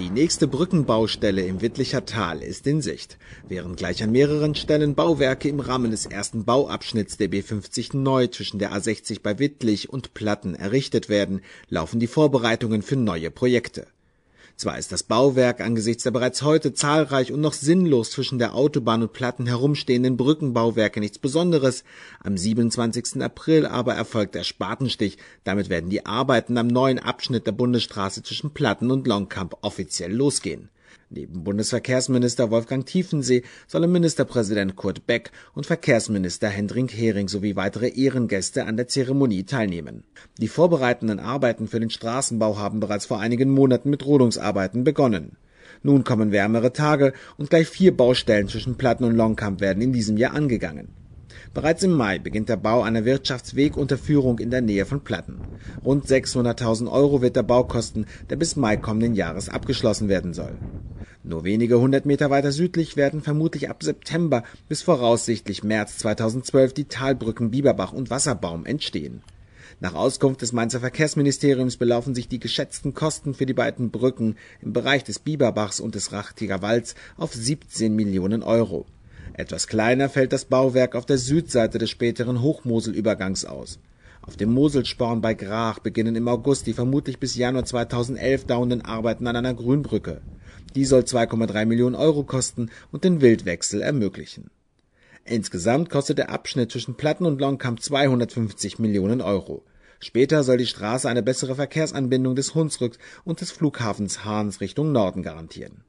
Die nächste Brückenbaustelle im Wittlicher Tal ist in Sicht. Während gleich an mehreren Stellen Bauwerke im Rahmen des ersten Bauabschnitts der B50 neu zwischen der A60 bei Wittlich und Platten errichtet werden, laufen die Vorbereitungen für neue Projekte zwar ist das Bauwerk angesichts der bereits heute zahlreich und noch sinnlos zwischen der Autobahn und Platten herumstehenden Brückenbauwerke nichts Besonderes, am 27. April aber erfolgt der Spatenstich. Damit werden die Arbeiten am neuen Abschnitt der Bundesstraße zwischen Platten und Longkamp offiziell losgehen Neben Bundesverkehrsminister Wolfgang Tiefensee sollen Ministerpräsident Kurt Beck und Verkehrsminister Hendrik Hering sowie weitere Ehrengäste an der Zeremonie teilnehmen. Die vorbereitenden Arbeiten für den Straßenbau haben bereits vor einigen Monaten mit Rodungsarbeiten begonnen. Nun kommen wärmere Tage und gleich vier Baustellen zwischen Platten und Longkamp werden in diesem Jahr angegangen Bereits im Mai beginnt der Bau einer Wirtschaftswegunterführung in der Nähe von Platten. Rund 600.000 Euro wird der Bau kosten, der bis Mai kommenden Jahres abgeschlossen werden soll. Nur wenige hundert Meter weiter südlich werden vermutlich ab September bis voraussichtlich März 2012 die Talbrücken Bieberbach und Wasserbaum entstehen. Nach Auskunft des Mainzer Verkehrsministeriums belaufen sich die geschätzten Kosten für die beiden Brücken im Bereich des Bieberbachs und des Rachtiger Walds auf 17 Millionen Euro etwas kleiner fällt das Bauwerk auf der Südseite des späteren Hochmoselübergangs aus. Auf dem Moselsporn bei Grach beginnen im August die vermutlich bis Januar 2011 dauernden Arbeiten an einer Grünbrücke. Die soll 2,3 Millionen Euro kosten und den Wildwechsel ermöglichen. Insgesamt kostet der Abschnitt zwischen Platten und Longkamp 250 Millionen Euro. Später soll die Straße eine bessere Verkehrsanbindung des Hunsrücks und des Flughafens Hahns Richtung Norden garantieren